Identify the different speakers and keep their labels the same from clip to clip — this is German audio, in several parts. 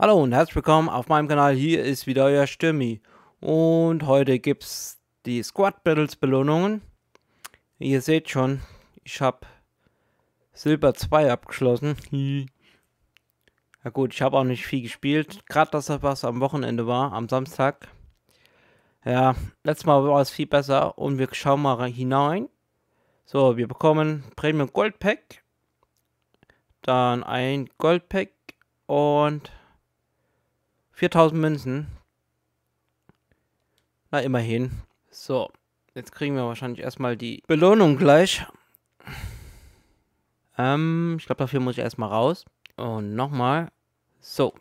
Speaker 1: Hallo und herzlich willkommen auf meinem Kanal, hier ist wieder euer Stürmi und heute gibt es die Squad Battles Belohnungen. Ihr seht schon, ich habe Silber 2 abgeschlossen. Na gut, ich habe auch nicht viel gespielt, gerade das, was am Wochenende war, am Samstag. Ja, letztes Mal war es viel besser und wir schauen mal hinein. So, wir bekommen Premium Gold Pack, dann ein Gold Pack und 4000 Münzen. Na, immerhin. So, jetzt kriegen wir wahrscheinlich erstmal die Belohnung gleich. Ähm, ich glaube, dafür muss ich erstmal raus. Und nochmal. So,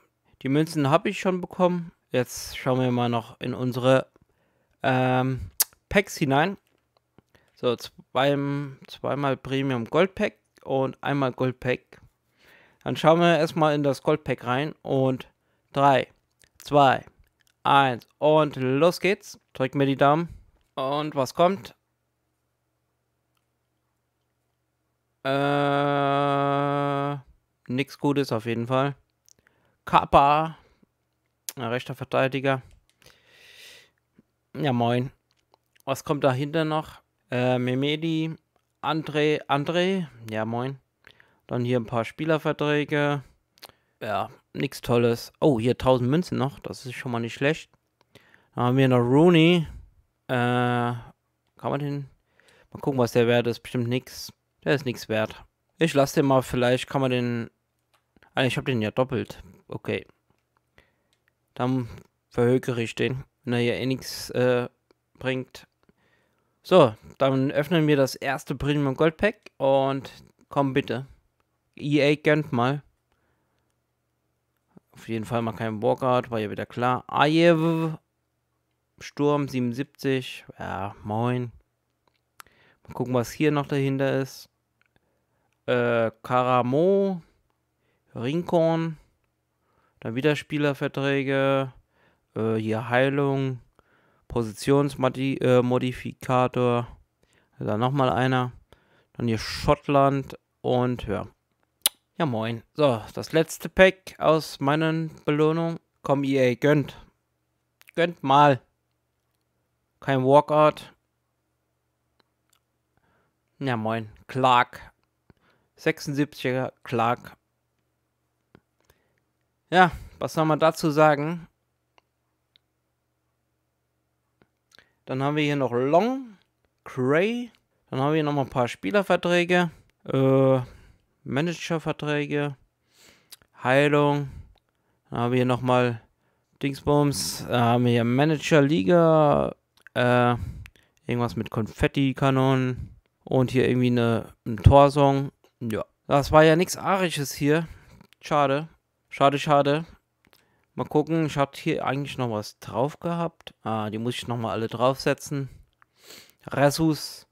Speaker 1: die Münzen habe ich schon bekommen. Jetzt schauen wir mal noch in unsere ähm, Packs hinein. So, zwei, zweimal Premium Gold Pack und einmal Gold Pack. Dann schauen wir erstmal in das Gold Pack rein und drei, 2, 1 und los geht's. Drück mir die Daumen. Und was kommt? Äh, nix Gutes auf jeden Fall. Kappa. Rechter Verteidiger. Ja, moin. Was kommt dahinter noch? Äh, Memedi, André, André. Ja, moin. Dann hier ein paar Spielerverträge ja, nichts Tolles. Oh, hier 1000 Münzen noch. Das ist schon mal nicht schlecht. Dann haben wir noch Rooney. Äh, kann man den... Mal gucken, was der wert ist. Bestimmt nichts. Der ist nichts wert. Ich lasse den mal. Vielleicht kann man den... Ah, ich habe den ja doppelt. Okay. Dann verhökere ich den. Wenn er ja eh nichts äh, bringt. So, dann öffnen wir das erste Premium Gold Pack und komm bitte. EA gönnt mal. Auf jeden Fall mal kein Walkout, war ja wieder klar. Ajev, Sturm 77, ja, moin. Mal gucken, was hier noch dahinter ist. Äh, Karamo, Rinkorn, dann wieder Spielerverträge, äh, hier Heilung, Positionsmodifikator, äh, dann nochmal einer, dann hier Schottland und ja, ja, moin. So, das letzte Pack aus meinen Belohnungen. Komm, EA, gönnt. Gönnt mal. Kein Walkout. Ja, moin. Clark. 76er Clark. Ja, was soll man dazu sagen? Dann haben wir hier noch Long, Cray. Dann haben wir hier nochmal ein paar Spielerverträge. Äh, Managerverträge, Heilung, dann haben wir hier nochmal Dingsbums, dann haben wir hier Managerliga, äh, irgendwas mit Konfetti-Kanonen. und hier irgendwie eine, ein Torsong. Ja, das war ja nichts Arisches hier. Schade, schade, schade. Mal gucken, ich habe hier eigentlich noch was drauf gehabt. Ah, die muss ich nochmal alle draufsetzen. Resus,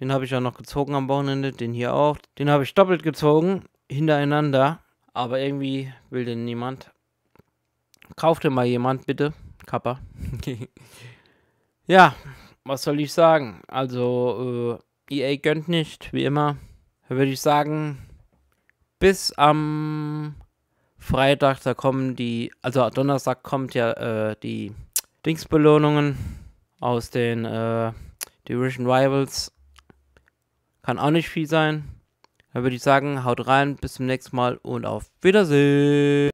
Speaker 1: den habe ich ja noch gezogen am Wochenende, den hier auch. Den habe ich doppelt gezogen, hintereinander. Aber irgendwie will den niemand. Kauft den mal jemand, bitte. Kappa. ja, was soll ich sagen? Also, äh, EA gönnt nicht, wie immer. Da Würde ich sagen, bis am Freitag, da kommen die, also Donnerstag kommt ja äh, die Dingsbelohnungen aus den äh, Division Rivals kann auch nicht viel sein. Dann würde ich sagen, haut rein, bis zum nächsten Mal und auf Wiedersehen.